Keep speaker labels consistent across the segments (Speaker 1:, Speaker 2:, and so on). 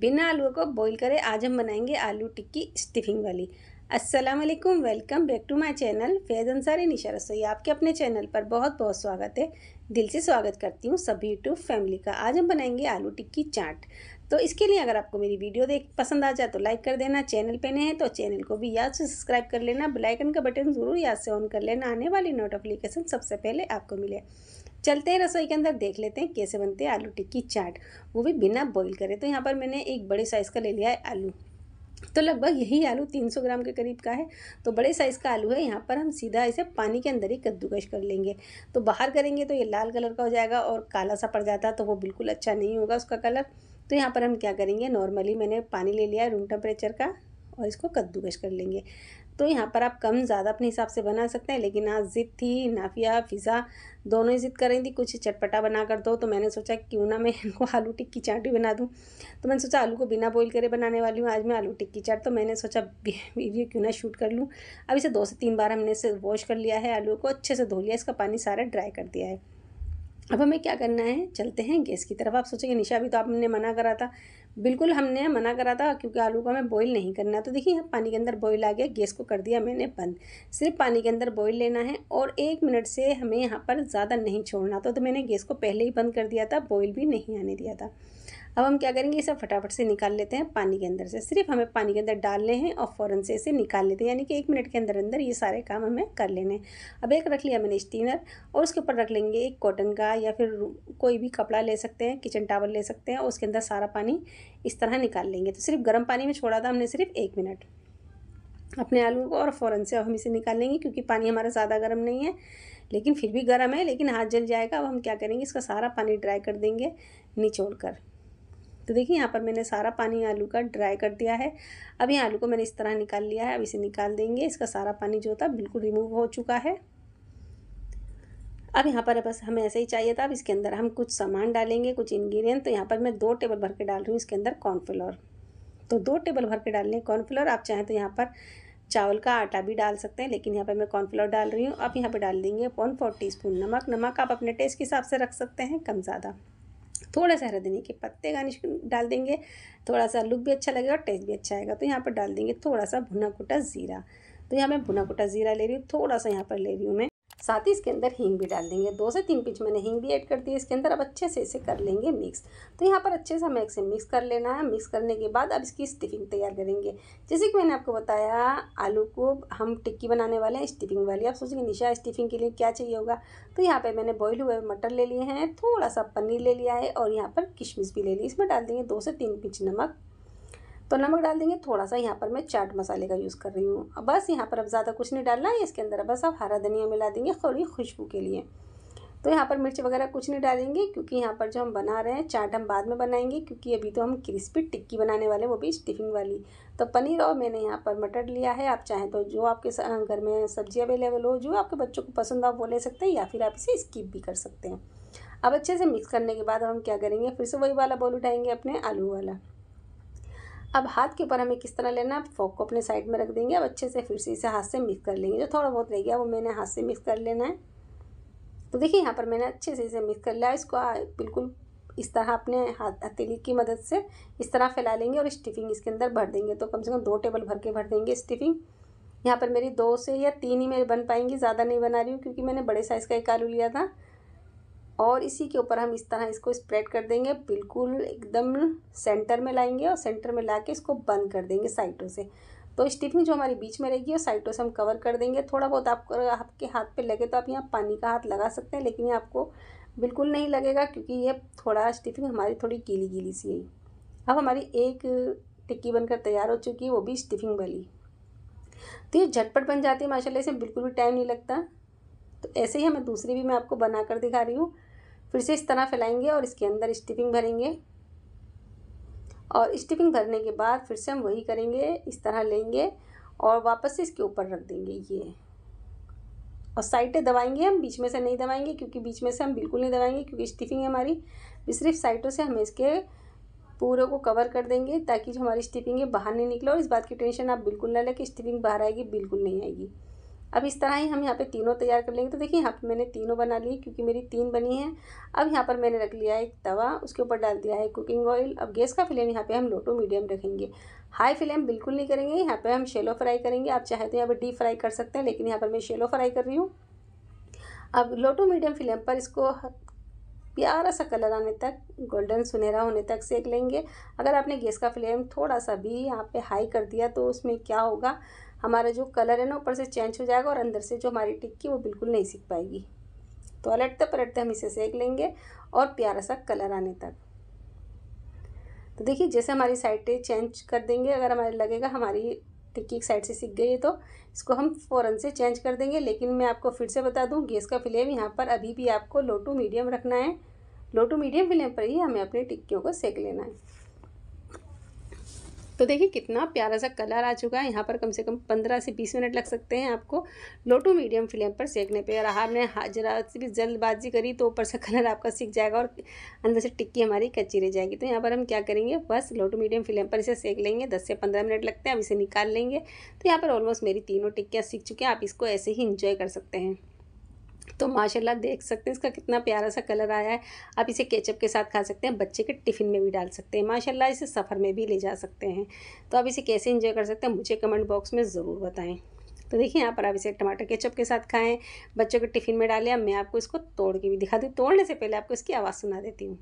Speaker 1: बिना आलू को बॉईल करें आज हम बनाएंगे आलू टिक्की स्टिफिंग वाली अस्सलाम वालेकुम welcome back to my channel Faiz Ansari Nisha Rasoi आपके अपने चैनल पर बहुत बहुत स्वागत है दिल से स्वागत करती हूँ सभी यूट्यूब फैमिली का आज हम बनाएंगे आलू टिक्की चाट तो इसके लिए अगर आपको मेरी वीडियो देख पसंद आ जाए तो लाइक कर देना चैनल पे नए हैं तो चैनल को भी याद से सब्सक्राइब कर लेना आइकन का बटन ज़रूर याद से ऑन कर लेना आने वाली नोटिफिकेशन सबसे पहले आपको मिले चलते हैं रसोई के अंदर देख लेते हैं कैसे बनते हैं आलू टिक्की चाट वो भी बिना बॉईल करे तो यहाँ पर मैंने एक बड़े साइज़ का ले लिया है आलू तो लगभग यही आलू 300 ग्राम के करीब का है तो बड़े साइज़ का आलू है यहाँ पर हम सीधा इसे पानी के अंदर ही कद्दूकश कर लेंगे तो बाहर करेंगे तो ये लाल कलर का हो जाएगा और काला सा पड़ जाता है तो वो बिल्कुल अच्छा नहीं होगा उसका कलर तो यहाँ पर हम क्या करेंगे नॉर्मली मैंने पानी ले लिया है रूम टेम्परेचर का और इसको कद्दूकश कर लेंगे तो यहाँ पर आप कम ज़्यादा अपने हिसाब से बना सकते हैं लेकिन आज ज़िद थी नाफिया फ़िज़ा दोनों ही ज़िद कर रही थी कुछ चटपटा बना कर दो तो मैंने सोचा क्यों ना मैं इनको आलू टिक्की चाट भी बना दूँ तो मैंने सोचा आलू को बिना बॉईल करे बनाने वाली हूँ आज मैं आलू टिक्की चाट तो मैंने सोचा वीडियो क्यों ना शूट कर लूँ अब इसे दो से तीन बार हमने इसे वॉश कर लिया है आलू को अच्छे से धो लिया इसका पानी सारा ड्राई कर दिया है अब हमें क्या करना है चलते हैं गैस की तरफ आप सोचेंगे निशा भी तो आपने मना करा था बिल्कुल हमने मना करा था क्योंकि आलू को हमें बॉईल नहीं करना तो देखिए पानी के अंदर बॉईल आ गया गैस को कर दिया मैंने बंद सिर्फ पानी के अंदर बॉईल लेना है और एक मिनट से हमें यहाँ पर ज़्यादा नहीं छोड़ना था तो मैंने गैस को पहले ही बंद कर दिया था बॉईल भी नहीं आने दिया था अब हम क्या करेंगे इसे फटाफट से निकाल लेते हैं पानी के अंदर से सिर्फ हमें पानी के अंदर डालने हैं और फ़ौरन से इसे निकाल लेते हैं यानी कि एक मिनट के अंदर अंदर ये सारे काम हमें कर लेने हैं अब एक रख लिया मैंने स्टीनर और उसके ऊपर रख लेंगे एक कॉटन का या फिर कोई भी कपड़ा ले सकते हैं किचन टावल ले सकते हैं और उसके अंदर सारा पानी इस तरह निकाल लेंगे तो सिर्फ गर्म पानी में छोड़ा था हमने सिर्फ एक मिनट अपने आलू को और फ़ौरन से हम इसे निकाल लेंगे क्योंकि पानी हमारा ज़्यादा गर्म नहीं है लेकिन फिर भी गर्म है लेकिन हाथ जल जाएगा अब हम क्या करेंगे इसका सारा पानी ड्राई कर देंगे निचोड़ कर तो देखिए यहाँ पर मैंने सारा पानी आलू का ड्राई कर दिया है अब ये आलू को मैंने इस तरह निकाल लिया है अब इसे निकाल देंगे इसका सारा पानी जो था बिल्कुल रिमूव हो चुका है अब यहाँ पर बस हमें ऐसे ही चाहिए था अब इसके अंदर हम कुछ सामान डालेंगे कुछ इन्ग्रीडियंट तो यहाँ पर मैं दो टेबल भर के डाल रही हूँ इसके अंदर कॉर्नफ्लोर तो दो टेबल भर के डालने कॉर्नफ्लोर आप चाहें तो यहाँ पर चावल का आटा भी डाल सकते हैं लेकिन यहाँ पर मैं कॉर्नफ्लोर डाल रही हूँ अब यहाँ पर डाल देंगे वन फोर टी स्पून नमक नमक आप अपने टेस्ट के हिसाब से रख सकते हैं कम ज़्यादा थोड़ा सा हरा धनिया के पत्ते गार्निश डाल देंगे थोड़ा सा लुक भी अच्छा लगेगा और टेस्ट भी अच्छा आएगा तो यहाँ पर डाल देंगे थोड़ा सा भुना कुटा ज़ीरा तो यहाँ मैं भुना कुटा ज़ीरा ले रही हूँ थोड़ा सा यहाँ पर ले रही हूँ मैं साथ ही इसके अंदर हींग भी डाल देंगे दो से तीन पिंच मैंने हींग भी ऐड कर दी इसके अंदर अब अच्छे से इसे कर लेंगे मिक्स तो यहाँ पर अच्छे से हमें इसे मिक्स कर लेना है मिक्स करने के बाद अब इसकी स्टिफिंग तैयार करेंगे जैसे कि मैंने आपको बताया आलू को हम टिक्की बनाने वाले हैं स्टिफिंग वाली आप सोचेंगे निशा स्टिफिंग के लिए क्या चाहिए होगा तो यहाँ पर मैंने बॉयल हुए मटर ले लिए हैं थोड़ा सा पनीर ले लिया है और यहाँ पर किशमिश भी ले ली इसमें डाल देंगे दो से तीन पिंच नमक तो नमक डाल देंगे थोड़ा सा यहाँ पर मैं चाट मसाले का यूज़ कर रही हूँ बस यहाँ पर अब ज़्यादा कुछ नहीं डालना है इसके अंदर बस आप हरा धनिया मिला देंगे थोड़ी खुशबू के लिए तो यहाँ पर मिर्च वगैरह कुछ नहीं डालेंगे क्योंकि यहाँ पर जो हम बना रहे हैं चाट हम बाद में बनाएंगे क्योंकि अभी तो हम क्रिस्पी टिक्की बनाने वाले वो भी स्टिफिंग वाली तो पनीर और मैंने यहाँ पर मटर लिया है आप चाहें तो जो आपके घर में सब्जी अवेलेबल हो जो आपके बच्चों को पसंद हो वो ले सकते हैं या फिर आप इसे स्किप भी कर सकते हैं अब अच्छे से मिक्स करने के बाद हम क्या करेंगे फिर से वही वाला बॉल उठाएंगे अपने आलू वाला अब हाथ के ऊपर हमें किस तरह लेना है फोक को अपने साइड में रख देंगे अब अच्छे से फिर से इसे हाथ से मिक्स कर लेंगे जो थोड़ा बहुत रह गया वो मैंने हाथ से मिक्स कर लेना है तो देखिए यहाँ पर मैंने अच्छे से इसे मिक्स कर लिया इसको बिल्कुल इस तरह अपने हाथ हथेली की मदद से इस तरह फैला लेंगे और स्टिफिंग इसके अंदर भर देंगे तो कम से कम दो टेबल भर के भर देंगे स्टिफिंग यहाँ पर मेरी दो से या तीन ही मेरे बन पाएंगी ज़्यादा नहीं बना रही हूँ क्योंकि मैंने बड़े साइज़ का एक आलू लिया था और इसी के ऊपर हम इस तरह इसको स्प्रेड कर देंगे बिल्कुल एकदम सेंटर में लाएंगे और सेंटर में ला के इसको बंद कर देंगे साइटों से तो स्टिफिंग जो हमारी बीच में रहेगी वो साइटों से हम कवर कर देंगे थोड़ा बहुत आप आपके हाथ पे लगे तो आप यहाँ पानी का हाथ लगा सकते हैं लेकिन ये आपको बिल्कुल नहीं लगेगा क्योंकि ये थोड़ा स्टिफिंग हमारी थोड़ी गीली गीली सी है अब हमारी एक टिक्की बनकर तैयार हो चुकी है वो भी स्टिफिंग वाली तो ये झटपट बन जाती है माशाला इसे बिल्कुल भी टाइम नहीं लगता तो ऐसे ही हमें दूसरी भी मैं आपको बना दिखा रही हूँ फिर से इस तरह फैलाएंगे और इसके अंदर स्टिपिंग भरेंगे और स्टिपिंग भरने के बाद फिर से हम वही करेंगे इस तरह लेंगे और वापस से इसके ऊपर रख देंगे ये और साइटें दबाएंगे हम बीच में से नहीं दबाएंगे क्योंकि बीच में से हम बिल्कुल नहीं दबाएंगे क्योंकि स्टिफिंग है हमारी सिर्फ साइटों से हम इसके पूरे को कवर कर देंगे ताकि जो हमारी स्टिफिंग है बाहर नहीं निकले और इस बात की टेंशन आप बिल्कुल ना लें कि स्टिफिंग बाहर आएगी बिल्कुल नहीं आएगी अब इस तरह ही हम यहाँ पे तीनों तैयार कर लेंगे तो देखिए यहाँ पे मैंने तीनों बना लिए क्योंकि मेरी तीन बनी है अब यहाँ पर मैंने रख लिया है एक तवा उसके ऊपर डाल दिया है कुकिंग ऑयल अब गैस का फ्लेम यहाँ पे हम लो टू मीडियम रखेंगे हाई फ्लेम बिल्कुल नहीं करेंगे यहाँ पे हम शेलो फ्राई करेंगे आप चाहे तो यहाँ पर डीप फ्राई कर सकते हैं लेकिन यहाँ पर मैं शेलो फ्राई कर रही हूँ अब लो टू मीडियम फ्लेम पर इसको प्यारा सा कलर आने तक गोल्डन सुनहरा होने तक सेक लेंगे अगर आपने गैस का फ्लेम थोड़ा सा भी यहाँ पे हाई कर दिया तो उसमें क्या होगा हमारा जो कलर है ना ऊपर से चेंज हो जाएगा और अंदर से जो हमारी टिक्की वो बिल्कुल नहीं सीख पाएगी तो अलटते पलटते हम इसे सेक लेंगे और प्यारा सा कलर आने तक तो देखिए जैसे हमारी साइडें चेंज कर देंगे अगर हमारे लगेगा हमारी टिक्की एक साइड से सीख गई है तो इसको हम फ़ौरन से चेंज कर देंगे लेकिन मैं आपको फिर से बता दूं गैस का फ्लेम यहाँ पर अभी भी आपको लो टू मीडियम रखना है लो टू मीडियम फ्लेम पर ही हमें अपनी टिक्कियों को सेक लेना है तो देखिए कितना प्यारा सा कलर आ चुका है यहाँ पर कम से कम पंद्रह से बीस मिनट लग सकते हैं आपको लो टू मीडियम फ्लेम पर सेकने पे और आपने जरा से भी जल्दबाजी करी तो ऊपर से कलर आपका सीख जाएगा और अंदर से टिक्की हमारी कच्ची रह जाएगी तो यहाँ पर हम क्या करेंगे बस लो टू मीडियम फ्लेम पर इसे सेक लेंगे दस से पंद्रह मिनट लगते हैं अब इसे निकाल लेंगे तो यहाँ पर ऑलमोस्ट मेरी तीनों टिक्कियाँ सीख चुकी हैं आप इसको ऐसे ही इंजॉय कर सकते हैं तो माशाल्लाह देख सकते हैं इसका कितना प्यारा सा कलर आया है आप इसे केचप के साथ खा सकते हैं बच्चे के टिफ़िन में भी डाल सकते हैं माशाल्लाह इसे सफ़र में भी ले जा सकते हैं तो आप इसे कैसे इंजॉय कर सकते हैं मुझे कमेंट बॉक्स में ज़रूर बताएं तो देखिए यहाँ पर आप इसे टमाटर केचप के साथ खाएँ बच्चों के टिफ़िन में डालें अब मैं आपको इसको तोड़ के भी दिखा दूँ तोड़ने से पहले आपको इसकी आवाज़ सुना देती हूँ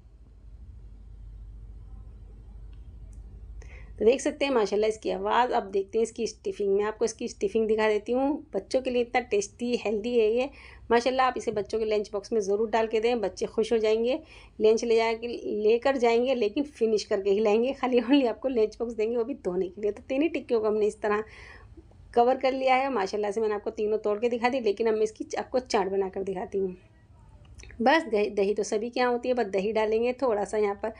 Speaker 1: तो देख सकते हैं माशाल्लाह इसकी आवाज़ अब देखते हैं इसकी स्टिफिंग मैं आपको इसकी स्टिफिंग दिखा देती हूँ बच्चों के लिए इतना टेस्टी हेल्दी है ये माशाल्लाह आप इसे बच्चों के लंच बॉक्स में ज़रूर डाल के दें बच्चे खुश हो जाएंगे लंच ले जा लेकर जाएंगे लेकिन फिनिश करके ही लाएंगे खाली ओनली आपको लंच बॉक्स देंगे वो भी धोने के लिए तो तीन ही टिक्कियों को हमने इस तरह कवर कर लिया है माशाला से मैंने आपको तीनों तोड़ के दिखा दी लेकिन अब मैं इसकी आपको चाट बनाकर दिखाती हूँ बस दही दही तो सभी के यहाँ होती है बस दही डालेंगे थोड़ा सा यहाँ पर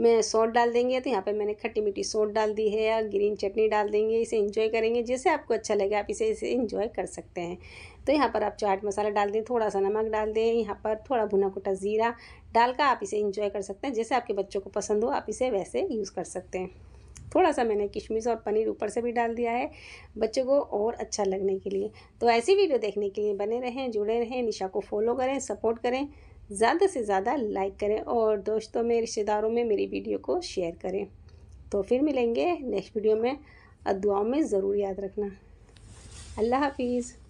Speaker 1: मैं सॉल्ट डाल देंगे तो यहाँ पे मैंने खट्टी मीठी सॉल्ट डाल दी है या ग्रीन चटनी डाल देंगे इसे एंजॉय करेंगे जैसे आपको अच्छा लगे आप इसे इसे एंजॉय कर सकते हैं तो यहाँ पर आप चाट मसाला डाल दें थोड़ा सा नमक डाल दें यहाँ पर थोड़ा भुना कुटा ज़ीरा डालकर आप इसे इंजॉय कर सकते हैं जैसे आपके बच्चों को पसंद हो आप इसे वैसे यूज़ कर सकते हैं थोड़ा सा मैंने किशमिश और पनीर ऊपर से भी डाल दिया है बच्चों को और अच्छा लगने के लिए तो ऐसी वीडियो देखने के लिए बने रहें जुड़े रहें निशा को फॉलो करें सपोर्ट करें ज़्यादा से ज़्यादा लाइक करें और दोस्तों में रिश्तेदारों में मेरी वीडियो को शेयर करें तो फिर मिलेंगे नेक्स्ट वीडियो में दुआओं में ज़रूर याद रखना अल्लाह हाफिज़